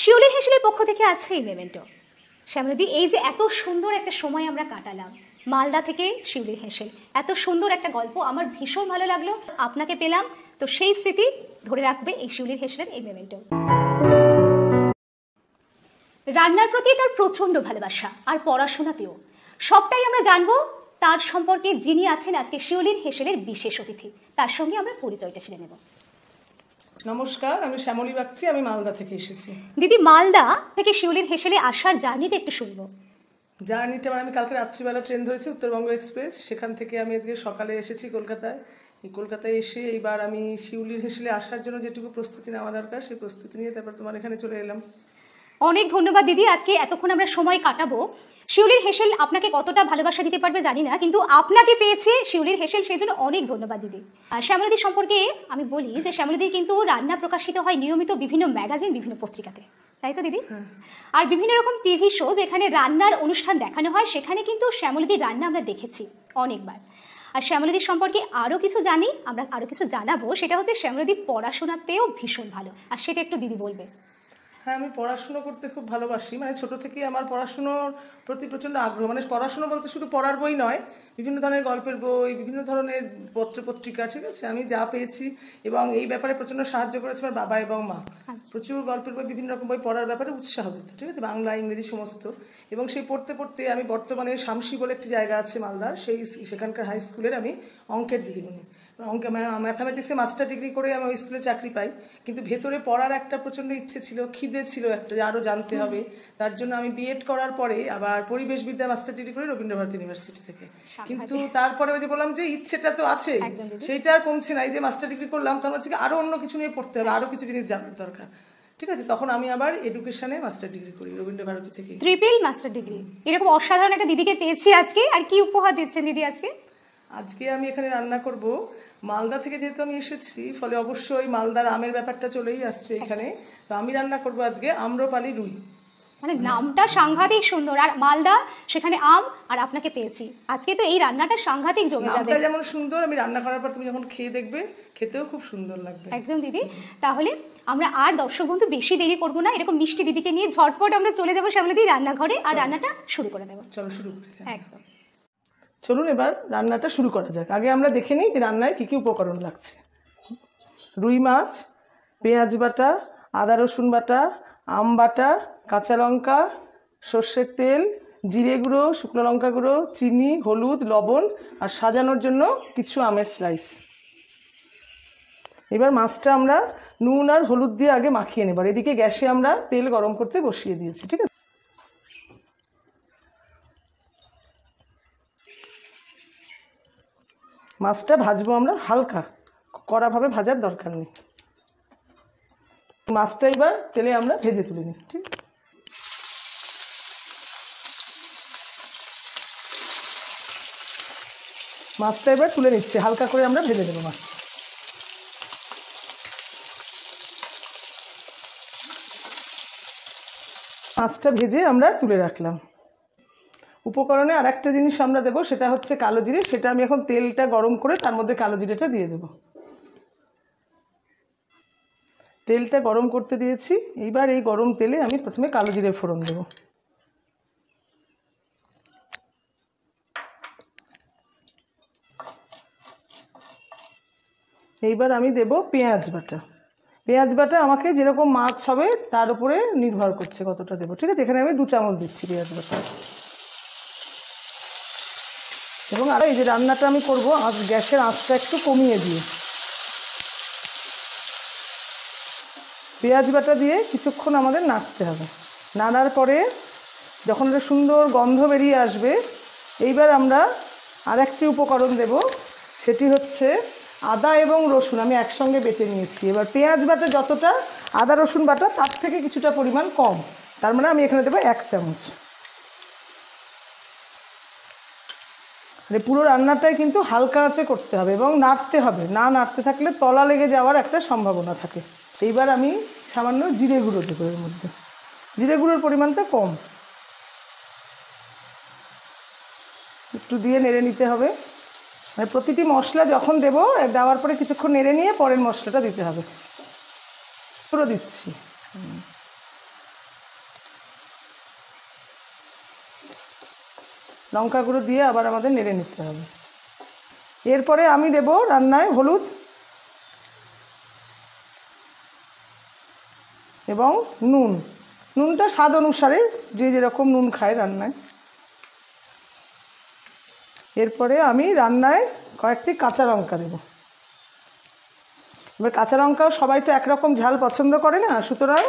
শিউলি হেসেলের পক্ষ থেকে আছে এই মেমেন্টো শ্যামলদি এই যে এত সুন্দর একটা সময় আমরা কাটালাম মালদা থেকে শিউলি হেসেল এত সুন্দর একটা গল্প আমার ভীষণ ভালো লাগলো আপনাকে পেলাম তো সেই স্মৃতি ধরে রাখবে এই শিউলি হেসেলের এই মেমেন্টো রান্নার প্রতি তার প্রচণ্ড ভালোবাসা আর পড়াশোনাতেও সবটাই আমরা জানবো তার সম্পর্কে যিনি আছেন আজকে শিউলির হেসেলের বিশেষ অতিথি তার সঙ্গে আমরা পরিচয়টা ছেড়ে নেব নমস্কার আমি শ্যামলী বাগচি আমি মালদা থেকে এসেছি দিদি মালদা থেকে শিউলির হেসেলে আসার জার্নিটা একটু শুনবো জার্নিটা মানে আমি কালকে রাত্রিবেলা ট্রেন ধরেছি উত্তরবঙ্গ এক্সপ্রেস সেখান থেকে আমি আজকে সকালে এসেছি কলকাতায় এই কলকাতায় এসে এইবার আমি শিউলির হেসেলে আসার জন্য যেটুকু প্রস্তুতি নেওয়া দরকার সেই প্রস্তুতি নিয়ে তারপর তোমার এখানে চলে এলাম অনেক ধন্যবাদ দিদি আজকে এতক্ষণ আমরা সময় কাটাবো শিউলির হেসেল আপনাকে কতটা ভালোবাসা দিতে পারবে জানি না কিন্তু আপনাকে পেয়েছে শিউলির হেসেল সেই জন্য অনেক ধন্যবাদ দিদি শ্যামলাদি সম্পর্কে আমি বলি যে শ্যামলাদির কিন্তু রান্না প্রকাশিত হয় নিয়মিত বিভিন্ন ম্যাগাজিন বিভিন্ন পত্রিকাতে তাই তো দিদি হ্যাঁ। আর বিভিন্ন রকম টিভি শো যেখানে রান্নার অনুষ্ঠান দেখানো হয় সেখানে কিন্তু শ্যামলাদির রান্না আমরা দেখেছি অনেকবার আর শ্যামলদীপ সম্পর্কে আরও কিছু জানি আমরা আরও কিছু জানাবো সেটা হচ্ছে শ্যামলদীপ পড়াশোনাতেও ভীষণ ভালো আর সেটা একটু দিদি বলবে হ্যাঁ আমি পড়াশুনো করতে খুব ভালোবাসি মানে ছোট থেকেই আমার পড়াশুনোর প্রতি প্রচণ্ড আগ্রহ মানে পড়াশুনো বলতে শুধু পড়ার বই নয় বিভিন্ন ধরনের গল্পের বই বিভিন্ন ধরনের পত্র পত্রিকা ঠিক আছে আমি যা পেয়েছি এবং এই ব্যাপারে প্রচণ্ড সাহায্য করেছে আমার বাবা এবং মা আচ্ছা। প্রচুর গল্পের বই বিভিন্ন রকম বই পড়ার ব্যাপারে উৎসাহ দিত ঠিক আছে বাংলা ইংরেজি সমস্ত এবং সেই পড়তে পড়তে আমি বর্তমানে শামসি বলে একটি জায়গা আছে মালদার সেই সেখানকার হাই স্কুলের আমি অঙ্কের দিদিমণি অঙ্কে ম্যাথামেটিক্সে মাস্টার ডিগ্রি করে আমি ওই স্কুলে চাকরি পাই কিন্তু ভেতরে পড়ার একটা প্রচণ্ড ইচ্ছে ছিল খিদে ছিল একটা আরও জানতে হবে তার জন্য আমি বিএড করার পরে আবার পরিবেশ বিদ্যা মাস্টার ডিগ্রি করে রবীন্দ্রভারতী ইউনিভার্সিটি থেকে কিন্তু তারপরে ওই যে বললাম যে ইচ্ছেটা তো আছে সেইটা আর কমছে না এই যে মাস্টার ডিগ্রি করলাম তখন মানে হচ্ছে আরও অন্য কিছু নিয়ে পড়তে হবে আরও কিছু জিনিস জানার দরকার ঠিক আছে তখন আমি আবার এডুকেশনে মাস্টার ডিগ্রি করি রবীন্দ্র ভারতী থেকে ত্রিপিল মাস্টার ডিগ্রি এরকম অসাধারণ একটা দিদিকে পেয়েছি আজকে আর কি উপহার দিচ্ছেন দিদি আজকে আজকে আমি এখানে রান্না করব মালদা থেকে যেহেতু আমি এসেছি ফলে অবশ্যই মালদার আমের ব্যাপারটা চলেই আসছে এখানে তো আমি রান্না করব আজকে আম্রপালি রুই মানে নামটা সাংঘাতিক সুন্দর আর মালদা সেখানে আম আর আপনাকে পেয়েছি আজকে তো এই রান্নাটা সাংঘাতিক জমে যাবে যেমন সুন্দর আমি রান্না করার পর তুমি যখন খেয়ে দেখবে খেতেও খুব সুন্দর লাগবে একদম দিদি তাহলে আমরা আর দর্শক বন্ধু বেশি দেরি করবো না এরকম মিষ্টি দিদিকে নিয়ে ঝটপট আমরা চলে যাবো দিয়ে রান্নাঘরে আর রান্নাটা শুরু করে দেবো চলো শুরু হ্যাঁ। একদম চলুন এবার রান্নাটা শুরু করা যাক আগে আমরা দেখে নিই রান্নায় কী কী উপকরণ লাগছে রুই মাছ পেঁয়াজ বাটা আদা রসুন বাটা আম বাটা কাঁচা লঙ্কা সর্ষের তেল জিরে গুঁড়ো শুকনো লঙ্কা গুঁড়ো চিনি হলুদ লবণ আর সাজানোর জন্য কিছু আমের স্লাইস এবার মাছটা আমরা নুন আর হলুদ দিয়ে আগে মাখিয়ে নেবার এদিকে গ্যাসে আমরা তেল গরম করতে বসিয়ে দিয়েছি ঠিক আছে মাছটা ভাজবো আমরা হালকা কড়াভাবে ভাজার দরকার নেই মাছটা এবার তেলে আমরা ভেজে তুলে নিই ঠিক মাছটা এবার তুলে নিচ্ছি হালকা করে আমরা ভেজে দেবো মাছটা মাছটা ভেজে আমরা তুলে রাখলাম উপকরণে আর একটা জিনিস আমরা দেবো সেটা হচ্ছে কালো জিরে সেটা আমি এখন তেলটা গরম করে তার মধ্যে কালো জিরেটা দিয়ে দেবো তেলটা গরম করতে দিয়েছি এইবার এই গরম তেলে আমি প্রথমে কালো জিরে ফোড়ন দেবো এইবার আমি দেব পেঁয়াজ বাটা পেঁয়াজ বাটা আমাকে যেরকম মাছ হবে তার উপরে নির্ভর করছে কতটা দেবো ঠিক আছে এখানে আমি দু চামচ দিচ্ছি পেঁয়াজ বাটা এবং আর এই যে রান্নাটা আমি করবো গ্যাসের আঁচটা একটু কমিয়ে দিয়ে পেঁয়াজ বাটা দিয়ে কিছুক্ষণ আমাদের নাড়তে হবে নাড়ার পরে যখন এটা সুন্দর গন্ধ বেরিয়ে আসবে এইবার আমরা আর একটি উপকরণ দেব সেটি হচ্ছে আদা এবং রসুন আমি একসঙ্গে বেটে নিয়েছি এবার পেঁয়াজ বাটা যতটা আদা রসুন বাটা তার থেকে কিছুটা পরিমাণ কম তার মানে আমি এখানে দেবো এক চামচ মানে পুরো রান্নাটাই কিন্তু হালকা আঁচে করতে হবে এবং নাড়তে হবে না নাড়তে থাকলে তলা লেগে যাওয়ার একটা সম্ভাবনা থাকে এইবার আমি সামান্য জিরে গুঁড়ো দেবো এর মধ্যে জিরে গুঁড়োর পরিমাণটা কম একটু দিয়ে নেড়ে নিতে হবে মানে প্রতিটি মশলা যখন দেবো দেওয়ার পরে কিছুক্ষণ নেড়ে নিয়ে পরের মশলাটা দিতে হবে পুরো দিচ্ছি লঙ্কা গুঁড়ো দিয়ে আবার আমাদের নেড়ে নিতে হবে এরপরে আমি দেব রান্নায় হলুদ এবং নুন নুনটা স্বাদ অনুসারে যে যেরকম নুন খায় রান্নায় এরপরে আমি রান্নায় কয়েকটি কাঁচা লঙ্কা দেব এবার কাঁচা লঙ্কাও সবাই তো একরকম ঝাল পছন্দ করে না সুতরাং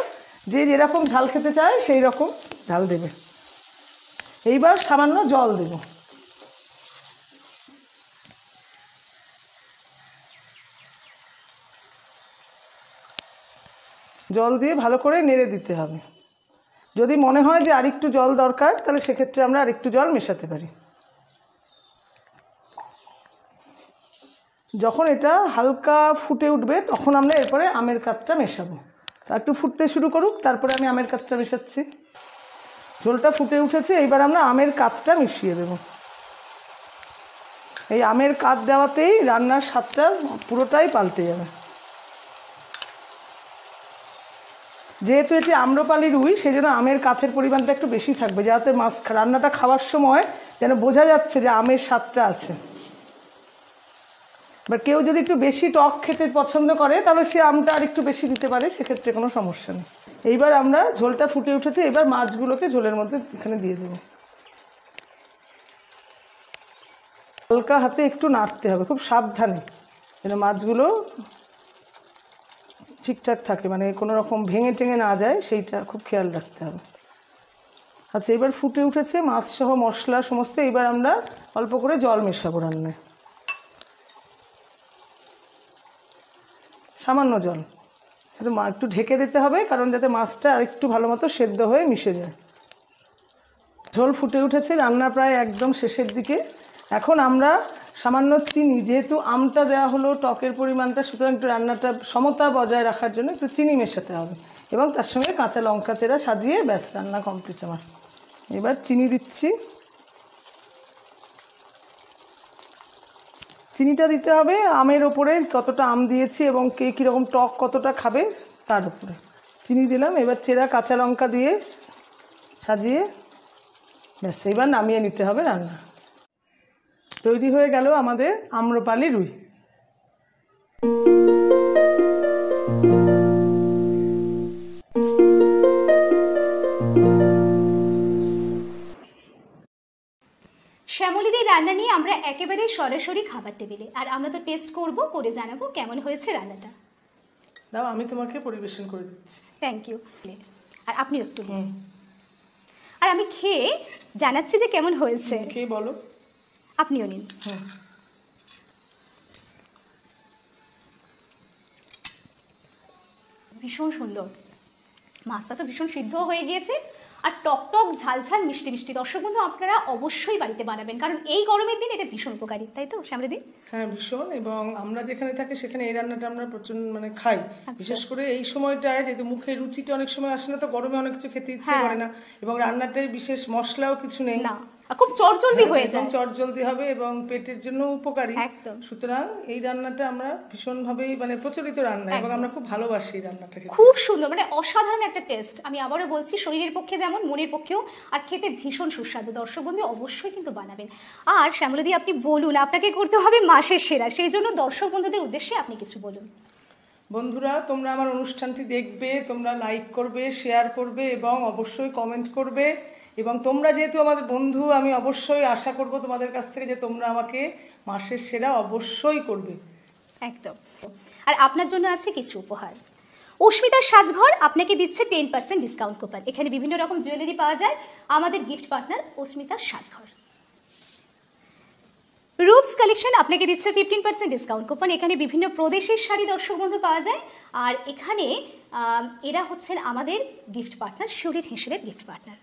যে যেরকম ঝাল খেতে চায় সেই রকম ঝাল দেবে এইবার সামান্য জল দেব জল দিয়ে ভালো করে নেড়ে দিতে হবে যদি মনে হয় যে আরেকটু জল দরকার তাহলে সেক্ষেত্রে আমরা আরেকটু জল মেশাতে পারি যখন এটা হালকা ফুটে উঠবে তখন আমরা এরপরে আমের কাঠটা মেশাবো একটু ফুটতে শুরু করুক তারপরে আমি আমের কাঠটা মেশাচ্ছি ঝোলটা ফুটে উঠেছে এইবার আমরা আমের কাতটা মিশিয়ে দেব এই আমের কাত দেওয়াতেই রান্নার স্বাদটা পুরোটাই পাল্টে যাবে যেহেতু এটি আম্রপালি রুই সেই জন্য আমের কাঁথের পরিমাণটা একটু বেশি থাকবে যাতে মাছ রান্নাটা খাওয়ার সময় যেন বোঝা যাচ্ছে যে আমের স্বাদটা আছে বাট কেউ যদি একটু বেশি টক খেতে পছন্দ করে তাহলে সে আমটা আর একটু বেশি দিতে পারে সেক্ষেত্রে কোনো সমস্যা নেই এইবার আমরা ঝোলটা ফুটে উঠেছে এবার মাছগুলোকে ঝোলের মধ্যে এখানে দিয়ে দেবো হালকা হাতে একটু নাড়তে হবে খুব সাবধানে যেন মাছগুলো ঠিকঠাক থাকে মানে কোনো রকম ভেঙে টেঙে না যায় সেইটা খুব খেয়াল রাখতে হবে আচ্ছা এবার ফুটে উঠেছে মাছ সহ মশলা সমস্ত এবার আমরা অল্প করে জল মেশাবো রান্নায় সামান্য জল একটু মা একটু ঢেকে দিতে হবে কারণ যাতে মাছটা আর একটু ভালো মতো সেদ্ধ হয়ে মিশে যায় ঝোল ফুটে উঠেছে রান্না প্রায় একদম শেষের দিকে এখন আমরা সামান্য চিনি যেহেতু আমটা দেওয়া হলো টকের পরিমাণটা সুতরাং একটু রান্নাটা সমতা বজায় রাখার জন্য একটু চিনি মেশাতে হবে এবং তার সঙ্গে কাঁচা লঙ্কা চেরা সাজিয়ে ব্যাস রান্না কমপ্লিট আমার এবার চিনি দিচ্ছি চিনিটা দিতে হবে আমের ওপরে কতটা আম দিয়েছি এবং কে কীরকম টক কতটা খাবে তার উপরে চিনি দিলাম এবার চেরা কাঁচা লঙ্কা দিয়ে সাজিয়ে ব্যাস এবার নামিয়ে নিতে হবে রান্না তৈরি হয়ে গেল আমাদের আম্রপালি রুই একেবারে সরাসরি খাবার টেবিলে আর আমরা তো টেস্ট করব করে জানাবো কেমন হয়েছে রান্নাটা দাও আমি তোমাকে পরিবেশন করে দিচ্ছি থ্যাংক ইউ আর আপনি একটু আর আমি খেয়ে জানাচ্ছি যে কেমন হয়েছে খেয়ে বলো আপনিও নিন হ্যাঁ ভীষণ সুন্দর মাছটা তো ভীষণ সিদ্ধ হয়ে গিয়েছে আর টকটক ঝালঝাল মিষ্টি মিষ্টি দর্শক বন্ধু আপনারা অবশ্যই বাড়িতে বানাবেন কারণ এই গরমের দিন এটা ভীষণ উপকারী তাই তো দিন হ্যাঁ ভীষণ এবং আমরা যেখানে থাকি সেখানে এই রান্নাটা আমরা প্রচন্ড মানে খাই আচ্ছা। বিশেষ করে এই সময়টায় যেহেতু মুখে রুচিটা অনেক সময় আসে না তো গরমে অনেক কিছু খেতে ইচ্ছে হ্যাঁ। করে না এবং রান্নাটায় বিশেষ মশলাও কিছু নেই না খুব চটজলদি হয়ে হ্যাঁ, যায় চটজলদি হবে এবং পেটের জন্য উপকারী একদম সুতরাং এই রান্নাটা আমরা ভীষণভাবেই মানে প্রচলিত রান্না এবং আমরা খুব ভালোবাসি এই রান্নাটাকে খুব সুন্দর মানে অসাধারণ একটা টেস্ট আমি আবারও বলছি শরীরের পক্ষে যেমন মনের পক্ষেও আর খেতে ভীষণ সুস্বাদু দর্শক বন্ধু অবশ্যই কিন্তু বানাবেন আর শ্যামলদি আপনি বলুন আপনাকে করতে হবে মাসের সেরা সেই জন্য দর্শক বন্ধুদের উদ্দেশ্যে আপনি কিছু বলুন বন্ধুরা তোমরা আমার অনুষ্ঠানটি দেখবে তোমরা লাইক করবে শেয়ার করবে এবং অবশ্যই কমেন্ট করবে এবং তোমরা যেহেতু আমাদের বন্ধু আমি অবশ্যই আশা করব তোমাদের কাছ থেকে যে তোমরা আমাকে মাসের সেরা অবশ্যই করবে একদম আর আপনার জন্য আছে কিছু উপহার অস্মিতার সাজঘর আপনাকে দিচ্ছে টেন পার্সেন্ট ডিসকাউন্ট কুপন এখানে বিভিন্ন রকম জুয়েলারি পাওয়া যায় আমাদের গিফট পার্টনার অস্মিতার সাজঘর রুপস কালেকশন আপনাকে দিচ্ছে ফিফটিন পার্সেন্ট ডিসকাউন্ট কুপন এখানে বিভিন্ন প্রদেশের শাড়ি দর্শক বন্ধু পাওয়া যায় আর এখানে এরা হচ্ছেন আমাদের গিফট পার্টনার শরীর হিসেবে গিফট পার্টনার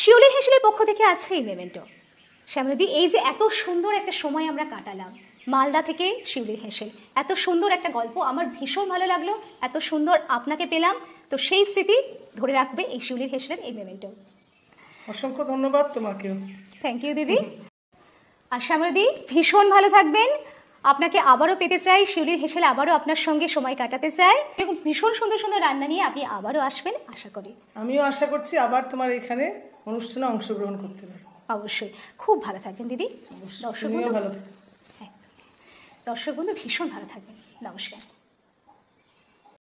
শিউলি হেসেলের পক্ষ থেকে আছে এই মেমেন্টো শ্যামলদি এই যে এত সুন্দর একটা সময় আমরা কাটালাম মালদা থেকে শিউলি হেসেল এত সুন্দর একটা গল্প আমার ভীষণ ভালো লাগলো এত সুন্দর আপনাকে পেলাম তো সেই স্মৃতি ধরে রাখবে এই শিউলি হেসেলের এই মেমেন্টো অসংখ্য ধন্যবাদ তোমাকেও থ্যাংক ইউ দিদি আর শ্যামলদি ভীষণ ভালো থাকবেন আপনাকে আবারও পেতে চাই শিউলির হেসেলে আবারও আপনার সঙ্গে সময় কাটাতে চাই এরকম ভীষণ সুন্দর সুন্দর রান্না নিয়ে আপনি আবারও আসবেন আশা করি আমিও আশা করছি আবার তোমার এখানে অনুষ্ঠানে অংশগ্রহণ করতে পারবো অবশ্যই খুব ভালো থাকবেন দিদি দর্শক ভালো থাকবেন হ্যাঁ। দর্শক বন্ধু ভীষণ ভালো থাকবেন নমস্কার